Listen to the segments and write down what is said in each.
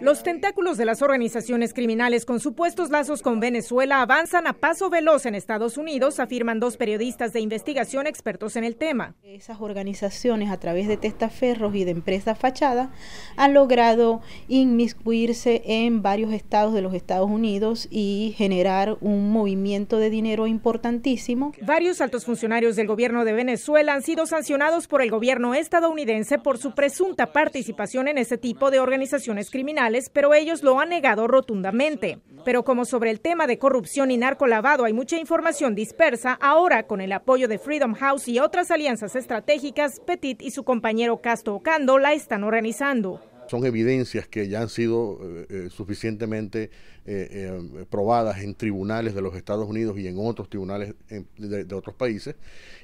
Los tentáculos de las organizaciones criminales con supuestos lazos con Venezuela avanzan a paso veloz en Estados Unidos, afirman dos periodistas de investigación expertos en el tema. Esas organizaciones a través de testaferros y de empresas fachadas han logrado inmiscuirse en varios estados de los Estados Unidos y generar un movimiento de dinero importantísimo. Varios altos funcionarios del gobierno de Venezuela han sido sancionados por el gobierno estadounidense por su presunta participación en ese tipo de organizaciones organizaciones criminales, pero ellos lo han negado rotundamente. Pero como sobre el tema de corrupción y narcolavado hay mucha información dispersa, ahora con el apoyo de Freedom House y otras alianzas estratégicas, Petit y su compañero Casto Ocando la están organizando. Son evidencias que ya han sido eh, eh, suficientemente eh, probadas en tribunales de los Estados Unidos y en otros tribunales de, otros países.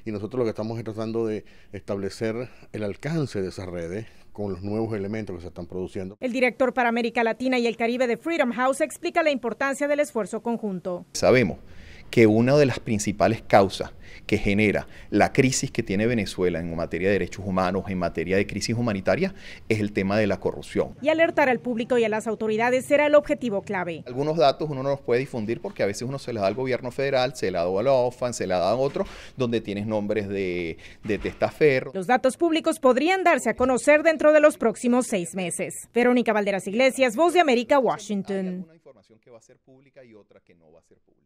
Y nosotros lo que estamos es tratando de establecer el alcance de esas redes con los nuevos elementos que se están produciendo. El director para América Latina y el Caribe de Freedom House explica la importancia del esfuerzo conjunto. Sabemos que una de las principales causas que genera la crisis que tiene Venezuela en materia de derechos humanos, en materia de crisis humanitaria, es el tema de la corrupción. Y alertar al público y a las autoridades será el objetivo clave. Algunos datos uno no los puede difundir porque a veces uno se los da al gobierno federal, se la da a la OFAN, se la da a otro, donde tienes nombres de, testaferro. Los datos públicos podrían darse a conocer dentro de los próximos seis meses. Verónica Valderas Iglesias, Voz de América, Washington. información que va a ser pública y otra que no va a ser pública.